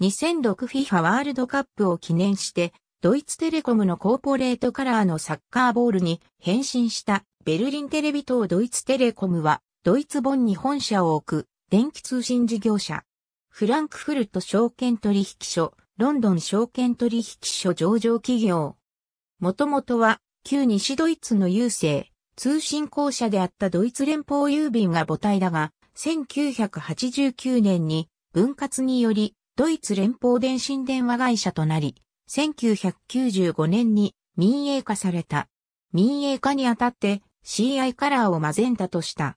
2006FIFA ワールドカップを記念して、ドイツテレコムのコーポレートカラーのサッカーボールに変身したベルリンテレビ等ドイツテレコムは、ドイツ本に本社を置く電気通信事業者。フランクフルト証券取引所、ロンドン証券取引所上場企業。もともとは、旧西ドイツの郵政、通信公社であったドイツ連邦郵便が母体だが、1989年に分割によりドイツ連邦電信電話会社となり、1995年に民営化された。民営化にあたって CI カラーをマゼンタとした。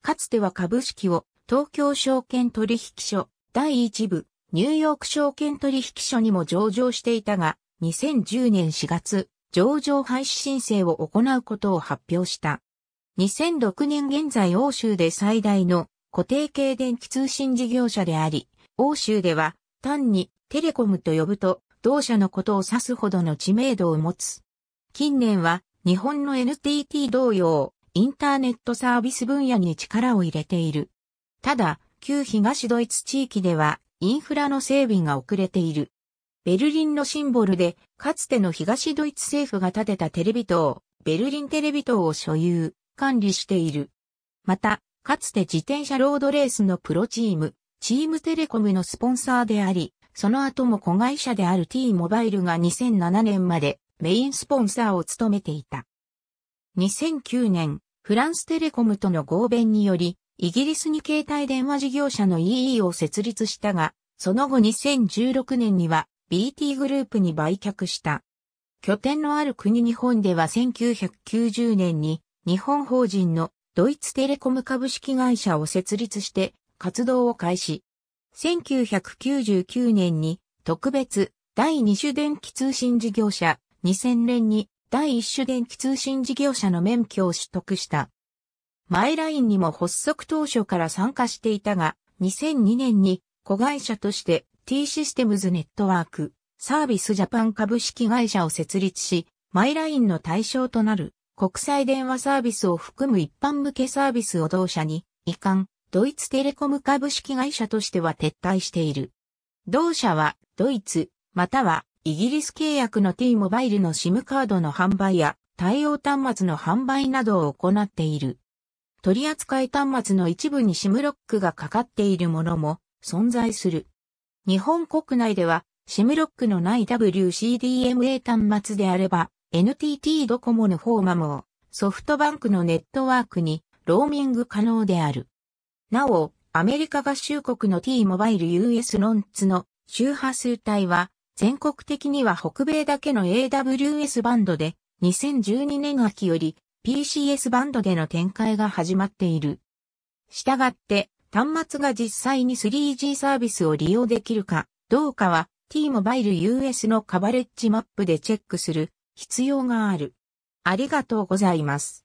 かつては株式を東京証券取引所第一部ニューヨーク証券取引所にも上場していたが、2010年4月、上場廃止申請を行うことを発表した。2006年現在欧州で最大の固定系電気通信事業者であり、欧州では単にテレコムと呼ぶと、同社のことを指すほどの知名度を持つ。近年は、日本の NTT 同様、インターネットサービス分野に力を入れている。ただ、旧東ドイツ地域では、インフラの整備が遅れている。ベルリンのシンボルで、かつての東ドイツ政府が建てたテレビ塔、ベルリンテレビ塔を所有、管理している。また、かつて自転車ロードレースのプロチーム、チームテレコムのスポンサーであり、その後も子会社である T モバイルが2007年までメインスポンサーを務めていた。2009年、フランステレコムとの合弁により、イギリスに携帯電話事業者の EE を設立したが、その後2016年には BT グループに売却した。拠点のある国日本では1990年に日本法人のドイツテレコム株式会社を設立して活動を開始。1999年に特別第2種電気通信事業者、2000年に第1種電気通信事業者の免許を取得した。マイラインにも発足当初から参加していたが、2002年に子会社として T システムズネットワークサービスジャパン株式会社を設立し、マイラインの対象となる国際電話サービスを含む一般向けサービスを同社に移管ドイツテレコム株式会社としては撤退している。同社は、ドイツ、または、イギリス契約の T モバイルの SIM カードの販売や、対応端末の販売などを行っている。取扱端末の一部に SIM ロックがかかっているものも存在する。日本国内では SIM ロックのない WCDMA 端末であれば NTT ドコモのフォーマムをソフトバンクのネットワークにローミング可能である。なお、アメリカ合衆国の T モバイル US ロンツの周波数帯は、全国的には北米だけの AWS バンドで、2012年秋より PCS バンドでの展開が始まっている。したがって、端末が実際に 3G サービスを利用できるかどうかは T モバイル US のカバレッジマップでチェックする必要がある。ありがとうございます。